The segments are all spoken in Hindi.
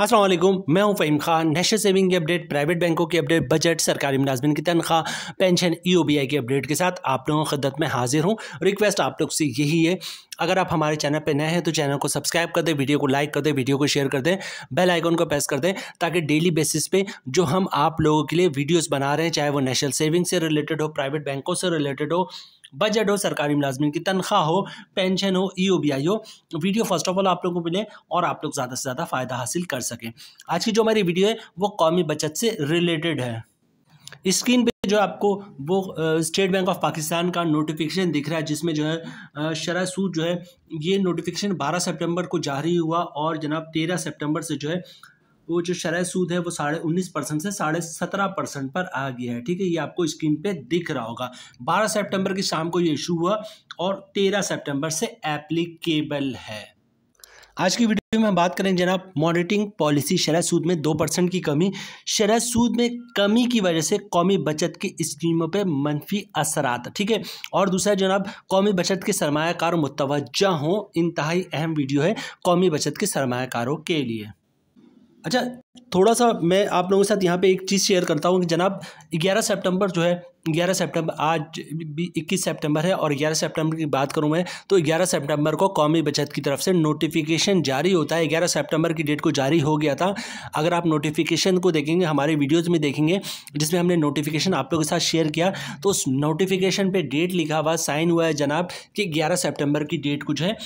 असलम मैं हूं फ़हीम खान नेशनल सेविंग की अपडेट प्राइवेट बैंकों की अपडेट बजट सरकारी मुलाजमन की तनख्वाह पेंशन ई e की अपडेट के साथ आप लोगों की खदत में हाजिर हूँ रिक्वेस्ट आप लोग से यही है अगर आप हमारे चैनल पर नए हैं तो चैनल को सब्सक्राइब कर दें वीडियो को लाइक कर दें वीडियो को शेयर कर दें बेल आइकन को प्रेस कर दें ताकि डेली बेसिस पे जो हम आप लोगों के लिए वीडियोस बना रहे हैं चाहे वो नेशनल सेविंग से रिलेटेड हो प्राइवेट बैंकों से रिलेटेड हो बजट हो सरकारी मुलाजमन की तनख्वाह हो पेंशन हो ई e हो वीडियो फर्स्ट ऑफ ऑल आप लोग को मिले और आप लोग ज़्यादा से ज़्यादा फ़ायदा हासिल कर सकें आज की जो हमारी वीडियो है वो कौमी बचत से रिलेटेड है स्क्रीन पे जो आपको वो स्टेट बैंक ऑफ पाकिस्तान का नोटिफिकेशन दिख रहा है जिसमें जो है शरा सूद जो है ये नोटिफिकेशन 12 सितंबर को जारी हुआ और जनाब 13 सितंबर से जो है वो जो शरा सूद है वो साढ़े उन्नीस परसेंट से साढ़े सत्रह परसेंट पर आ गया है ठीक है ये आपको स्क्रीन पे दिख रहा होगा बारह सितंबर की शाम को ये इशू हुआ और तेरह सितंबर से एप्लीकेबल है आज की वीडियो में हम बात करें जनाब मॉनिटरिंग पॉलिसी शरह सूद में दो परसेंट की कमी शरह सूद में कमी की वजह से कौमी बचत की स्कीमों पर मनफी असरात ठीक है और दूसरा जनाब कौमी बचत के सरमाकार मुतवजा हों इंतहाई अहम वीडियो है कौमी बचत के सरमाकारों के लिए अच्छा थोड़ा सा मैं आप लोगों के साथ यहाँ पे एक चीज़ शेयर करता हूँ कि जनाब 11 सितंबर जो है 11 सितंबर आज भी इक्कीस सेप्टेम्बर है और 11 सितंबर की बात करूँ मैं तो 11 सितंबर को कौमी बचत की तरफ से नोटिफिकेशन जारी होता है 11 सितंबर की डेट को जारी हो गया था अगर आप नोटिफिकेशन को देखेंगे हमारे वीडियोज़ में देखेंगे जिसमें हमने नोटिफिकेशन आप लोगों के साथ शेयर किया तो उस नोटिफिकेशन पर डेट लिखा हुआ साइन हुआ है जनाब कि ग्यारह सेप्टेम्बर की डेट को जो है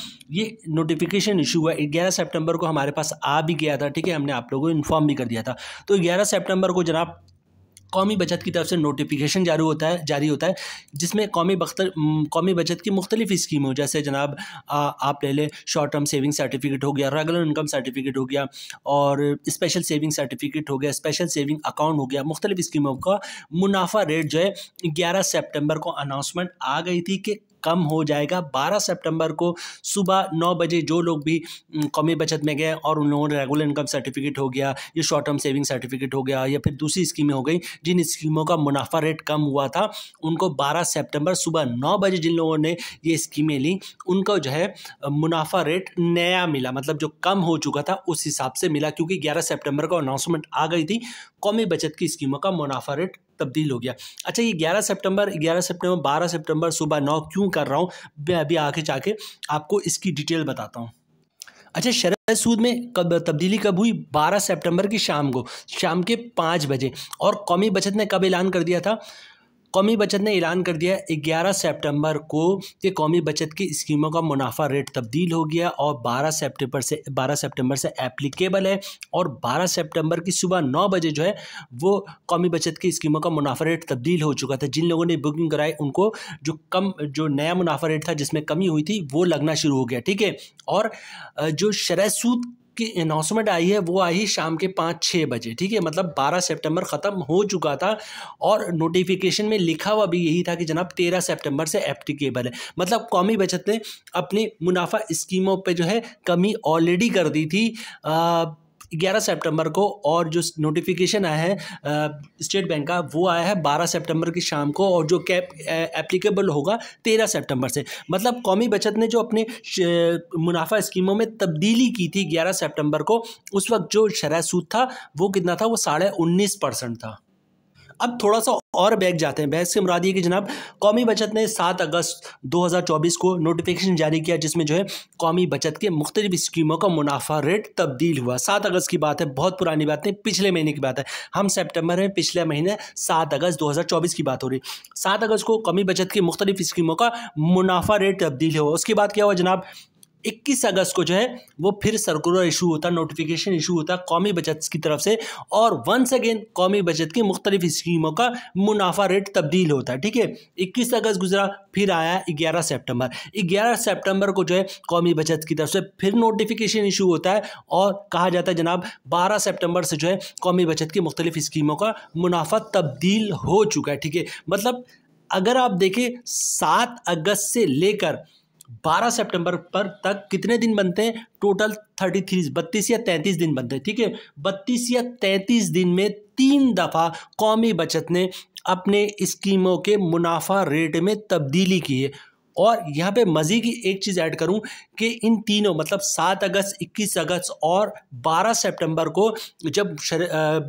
ये नोटिफिकेशन इशू हुआ ग्यारह सेप्टेम्बर को हमारे पास आ भी गया था ठीक है हमने आप लोगों को इन्फॉर्म कन्फर्म भी कर दिया था तो ग्यारह सेप्टेम्बर को जनाब कौमी बचत की तरफ से नोटिफिकेशन जारी होता है जारी होता है जिसमें कौमी बख्तर कौमी बचत की मुख्तलिफ स्कीमों जैसे जनाब आ, आप ले लें शॉर्ट टर्म सेविंग सर्टिफिकेट हो गया रेगुलर इनकम सर्टिफिकेट हो गया और स्पेशल सेविंग सर्टिफिकेट हो गया स्पेशल सेविंग अकाउंट हो गया मुख्तलिफ स्कीमों का मुनाफा रेट जो है ग्यारह सेप्टेम्बर को अनाउंसमेंट आ गई थी कि कम हो जाएगा बारह सेप्टेम्बर को सुबह नौ बजे जो लोग भी कौमी बचत में गए और उन लोगों ने रेगुलर इनकम सर्टिफिकेट हो गया या शॉर्ट टर्म सेविंग सर्टिफिकेट हो गया या फिर दूसरी स्कीमें हो गई जिन स्कीमों का मुनाफा रेट कम हुआ था उनको बारह सेप्टेम्बर सुबह नौ बजे जिन लोगों ने ये स्कीमें ली उनको जो है मुनाफा रेट नया मिला मतलब जो कम हो चुका था उस हिसाब से मिला क्योंकि ग्यारह सेप्टेम्बर को अनाउंसमेंट आ गई थी कौमी बचत की स्कीमों का मुनाफा रेट तब्दील हो गया अच्छा ये 11 सितंबर 11 सितंबर 12 सितंबर सुबह नौ क्यों कर रहा हूँ मैं अभी आके जाके आपको इसकी डिटेल बताता हूँ अच्छा शरद सूद में कब तब्दीली कब हुई 12 सितंबर की शाम को शाम के पाँच बजे और कौमी बचत ने कब ऐलान कर दिया था कौमी बचत ने ऐलान कर दिया ग्यारह सेप्टेम्बर को कि कौमी बचत की स्कीमों का मुनाफा रेट तब्दील हो गया और बारह सेप्टेम्बर से बारह सेप्टेम्बर से एप्लीकेबल है और बारह सेप्टेम्बर की सुबह नौ बजे जो है वो कौमी बचत की स्कीमों का मुनाफा रेट तब्दील हो चुका था जिन लोगों ने बुकिंग कराई उनको जो कम जो नया मुनाफा रेट था जिसमें कमी हुई थी वो लगना शुरू हो गया ठीक है और जो शरा सूद की अनाउंसमेंट आई है वो आई शाम के पाँच छः बजे ठीक है मतलब बारह सितंबर ख़त्म हो चुका था और नोटिफिकेशन में लिखा हुआ भी यही था कि जनाब तेरह सितंबर से एप्लीकेबल है मतलब कौमी बचत ने अपनी मुनाफा स्कीमों पे जो है कमी ऑलरेडी कर दी थी आ, ग्यारह सितंबर को और जो नोटिफिकेशन आया है स्टेट बैंक का वो आया है बारह सितंबर की शाम को और जो कैप एप्लीकेबल होगा तेरह सितंबर से मतलब कौमी बचत ने जो अपने मुनाफा स्कीमों में तब्दीली की थी ग्यारह सितंबर को उस वक्त जो शरह सूद था वो कितना था वो साढ़े उन्नीस परसेंट था अब थोड़ा सा और बैग जाते हैं बहस से मुराद ये कि जनाब कौमी बचत ने सात अगस्त 2024 को नोटिफिकेशन जारी किया जिसमें जो है कौमी बचत के मुख्तलिफ स्कीमों का मुनाफा रेट तब्दील हुआ सात अगस्त की बात है बहुत पुरानी बात नहीं पिछले महीने की बात है हम सेप्टेम्बर में पिछले महीने सात अगस्त दो की बात हो रही सात अगस्त को कौमी बचत की मुख्तलिफ स्कीमों का मुनाफा रेट तब्दील हुआ उसके बाद क्या हुआ जनाब 21 अगस्त को जो है वो फिर सर्कुलर इशू होता नोटिफिकेशन इशू होता कौमी बचत की तरफ से और वंस अगेन कौमी बचत की मुख्तलिफ स्कीमों का मुनाफा रेट तब्दील होता है ठीक है इक्कीस अगस्त गुजरा फिर आया ग्यारह सेप्टेम्बर ग्यारह सेप्टेम्बर को जो है कौमी बचत की तरफ से फिर नोटिफिकेशन इशू होता है और कहा जाता है जनाब बारह सेप्टेम्बर से जो है कौमी बचत की मुख्तलिफ स्कीमों का मुनाफा तब्दील हो चुका है ठीक है मतलब अगर आप देखें सात अगस्त से लेकर 12 सितंबर पर तक कितने दिन बनते हैं टोटल 33 बत्तीस या 33 दिन बनते हैं ठीक है बत्तीस या 33 दिन में तीन दफ़ा कौमी बचत ने अपने स्कीमों के मुनाफा रेट में तब्दीली की है और यहाँ पे मज़े की एक चीज़ ऐड करूँ कि इन तीनों मतलब सात अगस्त इक्कीस अगस्त और बारह सितंबर को जब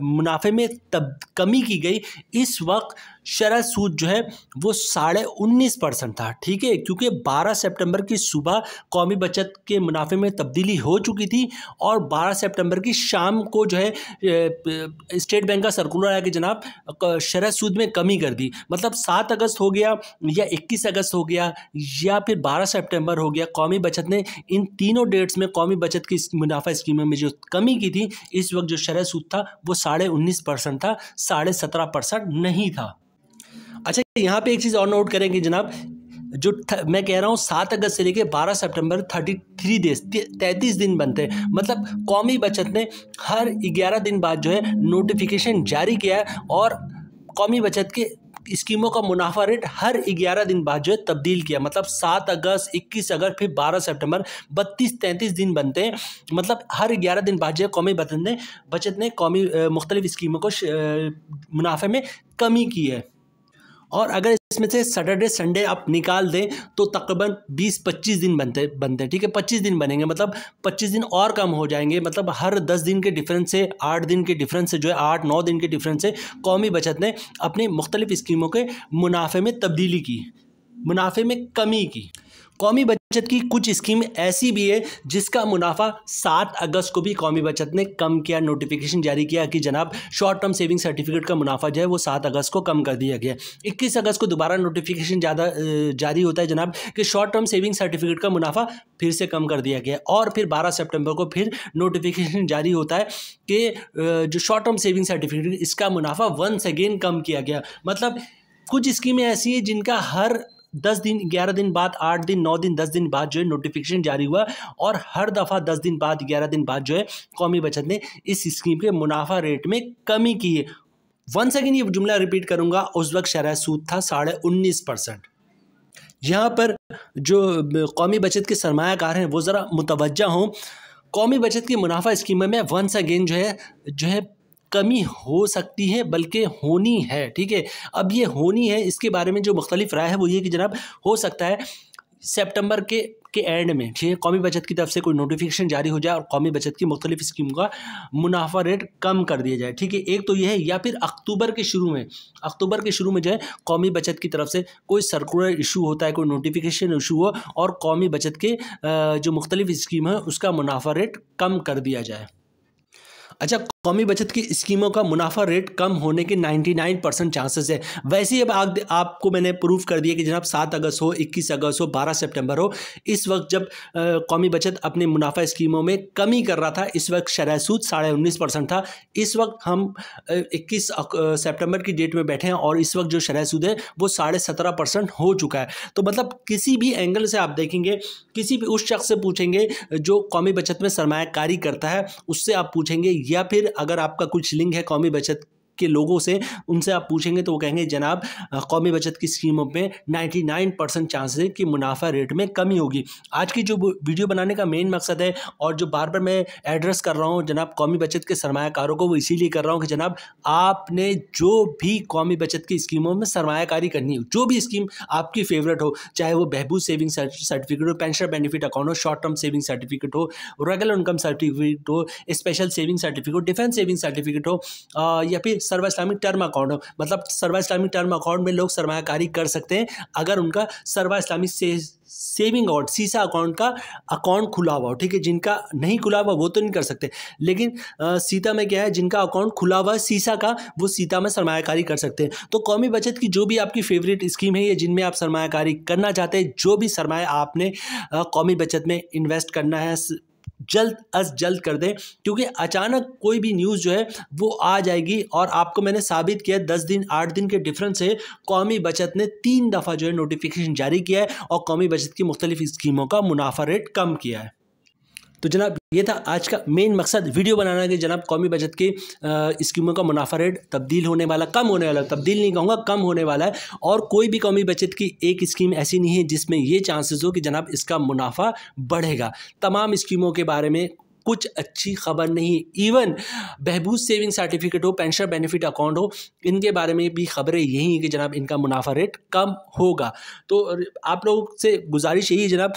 मुनाफे में तब कमी की गई इस वक्त शरद सूद जो है वो साढ़े उन्नीस परसेंट था ठीक है क्योंकि बारह सेप्टेम्बर की सुबह कौमी बचत के मुनाफे में तब्दीली हो चुकी थी और बारह सेप्टेम्बर की शाम को जो है स्टेट बैंक का सर्कुलर आया कि जनाब शरद सूद में कमी कर दी मतलब सात अगस्त हो गया या इक्कीस अगस्त हो गया या फिर बारह सेप्टेम्बर हो गया कौमी बचत ने इन तीनों डेट्स में कौमी बचत की मुनाफा स्कीमों में जो कमी की थी इस वक्त जो शरह सूद था वो साढ़े उन्नीस परसेंट था साढ़े सत्रह परसेंट नहीं था अच्छा यहाँ पे एक चीज़ और नोट करेंगे जनाब जो मैं कह रहा हूँ सात अगस्त से लेकर बारह सितंबर थर्टी थ्री डेज तैंतीस दिन बनते हैं मतलब कौमी बचत ने हर ग्यारह दिन बाद जो है नोटिफिकेशन जारी किया है और कौमी बचत के स्कीमों का मुनाफा रेट हर ग्यारह दिन बाद जो है तब्दील किया मतलब सात अगस्त इक्कीस अगस्त फिर बारह सितंबर बत्तीस तैंतीस दिन बनते हैं मतलब हर ग्यारह दिन बाद जो है कौमी बचत ने बचत ने कौमी मुख्तलिफ स्कीमों को मुनाफे में कमी की है और अगर इसमें से सैटरडे संडे आप निकाल दें तो तकरीबन 20-25 दिन बनते बनते हैं ठीक है 25 दिन बनेंगे मतलब 25 दिन और कम हो जाएंगे मतलब हर 10 दिन के डिफरेंस से 8 दिन के डिफरेंस से जो है 8-9 दिन के डिफरेंस से कौमी बचत ने अपनी मुख्तलिफ स्कीमों के मुनाफे में तब्दीली की मुनाफे में कमी की कौमी बचत की कुछ स्कीम ऐसी भी है जिसका मुनाफा सात अगस्त को भी कौमी बचत ने कम किया नोटिफिकेशन जारी किया कि जनाब शॉर्ट टर्म सेविंग सर्टिफिकेट का मुनाफा जो है वो सात अगस्त को कम कर दिया गया इक्कीस अगस्त को दोबारा नोटिफिकेशन ज़्यादा जारी होता है जनाब कि शॉर्ट टर्म सेविंग सर्टिफिकेट का मुनाफा फिर से कम कर दिया गया और फिर बारह सेप्टेम्बर को फिर नोटिफिकेशन जारी होता है कि जो शॉर्ट टर्म सेविंग सर्टिफिकेट इसका मुनाफा वंस अगेन कम किया गया मतलब कुछ स्कीमें ऐसी हैं जिनका हर दस दिन ग्यारह दिन बाद आठ दिन नौ दिन दस दिन बाद जो है नोटिफिकेशन जारी हुआ और हर दफ़ा दस दिन बाद ग्यारह दिन बाद जो है कौमी बचत ने इस स्कीम के मुनाफा रेट में कमी की है वन सेकेंड ये जुमला रिपीट करूँगा उस वक्त शरह सूद था साढ़े उन्नीस परसेंट यहाँ पर जो कौमी बचत के सरमाकार हैं वो ज़रा मुतवजह हों कौमी बचत की मुनाफा स्कीम में वंस अगेन जो है जो है कमी हो सकती है बल्कि होनी है ठीक है अब ये होनी है इसके बारे में जो मुख्तलिफ राय है वो ये कि जनाब हो सकता है सेप्टेम्बर के के एंड में ठीक है कौमी बचत की तरफ से कोई नोटिफिकेशन जारी हो जाए और कौमी बचत की मुख्तलिफ स्कीम का मुनाफा रेट कम कर दिया जाए ठीक है एक तो यह है या फिर अक्टूबर के शुरू में अक्टूबर के शुरू में जो है कौमी बचत की तरफ से कोई सर्कुलर इशू होता है कोई नोटिफिकेशन इशू हो और कौमी बचत के जो मुख्तलिफ स्कीम है उसका मुनाफा रेट कम कर दिया जाए अच्छा कौमी बचत की स्कीमों का मुनाफा रेट कम होने के 99 परसेंट चांसेस है वैसे ही अब आप, आपको मैंने प्रूफ कर दिया कि जनाब 7 अगस्त हो 21 अगस्त हो 12 सितंबर हो इस वक्त जब आ, कौमी बचत अपने मुनाफा स्कीमों में कमी कर रहा था इस वक्त शराय सूद साढ़े उन्नीस परसेंट था इस वक्त हम इक्कीस 21 सितंबर की डेट में बैठे हैं और इस वक्त जो शराय सूद है वो साढ़े सत्रह परसेंट हो चुका है तो मतलब किसी भी एंगल से आप देखेंगे किसी भी उस शख्स से पूछेंगे जो कौमी बचत में सरमाकारी करता है उससे आप पूछेंगे या फिर अगर आपका कुछ लिंक है कौमी बचत के लोगों से उनसे आप पूछेंगे तो वो कहेंगे जनाब कौमी बचत की स्कीमों में 99 परसेंट चांसेस है कि मुनाफा रेट में कमी होगी आज की जो वीडियो बनाने का मेन मकसद है और जो बार बार मैं एड्रेस कर रहा हूँ जनाब कौमी बचत के सरमाकारों को वो इसीलिए कर रहा हूँ कि जनाब आपने जो भी कौमी बचत की स्कीमों में सरमाकारी करनी हो जो भी स्कीम आपकी फेवरेट हो चाहे वो बहबूज सेविंग सर्टिफिकेट हो पेंशन बेनिफिट अकाउंट हो शॉर्ट टर्म सेविंग सर्टिफिकेट हो रेगुलर इनकम सर्टिफिकेट हो स्पेशल सेविंग सर्टिफिकेट हो डिफेंस सेविंग सर्टिफिकेट हो या फिर सर्वा इस्लामिक टर्म अकाउंट हो मतलब सर्वा इस्लामिक टर्म अकाउंट में लोग सरमाकारी कर सकते हैं अगर उनका सर्वा इस्लामिक से सेविंग अकाउंट सीसा अकाउंट का अकाउंट खुला हुआ हो ठीक है जिनका नहीं खुला हुआ वो तो नहीं कर सकते लेकिन आ, सीता में क्या है जिनका अकाउंट खुला हुआ है सीसा का वो सीता में सरमाकारी कर सकते हैं तो कौमी बचत की जो भी आपकी फेवरेट स्कीम है या जिनमें आप सरमाकारी करना चाहते हैं जो भी सरमाया आपने आ, कौमी बचत में इन्वेस्ट करना है जल्द अज जल्द कर दें क्योंकि अचानक कोई भी न्यूज़ जो है वो आ जाएगी और आपको मैंने साबित किया दस दिन आठ दिन के डिफरेंस से कौमी बचत ने तीन दफ़ा जो है नोटिफिकेशन जारी किया है और कौमी बचत की मुख्तलिफ स्कीमों का मुनाफा रेट कम किया है तो जनाब ये था आज का मेन मकसद वीडियो बनाना कि जनाब कौमी बचत के स्कीमों का मुनाफा रेट तब्दील होने वाला कम होने वाला तब्दील नहीं कहूँगा कम होने वाला है और कोई भी कौमी बचत की एक स्कीम ऐसी नहीं है जिसमें ये चांसेस हो कि जनाब इसका मुनाफा बढ़ेगा तमाम स्कीमों के बारे में कुछ अच्छी खबर नहीं इवन बहबूज सेविंग सर्टिफिकेट हो पेंशन बेनिफिट अकाउंट हो इनके बारे में भी खबरें यही हैं कि जनाब इनका मुनाफा रेट कम होगा तो आप लोगों से गुजारिश यही है जनाब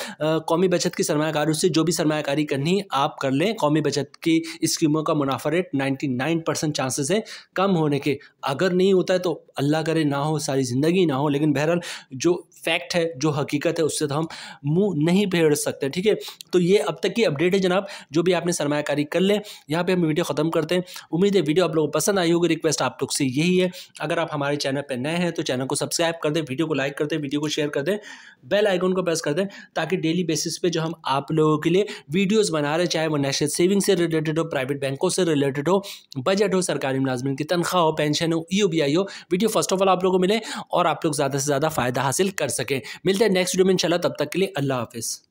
कौमी बचत की सरमाकारी से जो भी सरमाकारी करनी आप कर लें कौमी बचत की स्कीमों का मुनाफा rate ninety nine percent chances है कम होने के अगर नहीं होता है तो अल्लाह करे ना हो सारी ज़िंदगी ना हो लेकिन बहरहाल जो फैक्ट है जो हकीकत है उससे तो हम मुँह नहीं फेर सकते ठीक है तो ये अब तक की अपडेट है जनाब जो भी आपने सरमाकारी कर ले यहाँ पर हम वीडियो ख़त्म करते हैं उम्मीद है वीडियो आप लोगों को पसंद आई होगी रिक्वेस्ट आप लोग से यही है अगर आप हमारे चैनल पर नए हैं तो चैनल को सब्सक्राइब कर दें वीडियो को लाइक कर दें वीडियो को शेयर कर दें बेल आइकन को प्रेस कर दें ताकि डेली बेसिस पर जो हम आप लोगों के लिए वीडियोज बना रहे चाहे वो नेशनल सेविंग से रिलेटेड हो प्राइवेट बैंकों से रिलेटेड हो बजट हो सरकारी मुलाजमन की तनख्वाह हो पेंशन हो ई हो वीडियो फर्स्ट ऑफ ऑल आप लोग को मिले और आप लोग ज़्यादा से ज़्यादा फ़ायदा हासिल कर सकें मिलते हैं नेक्स्ट वीडियो में इंशाल्लाह तब तक के लिए अल्लाह हाफिज़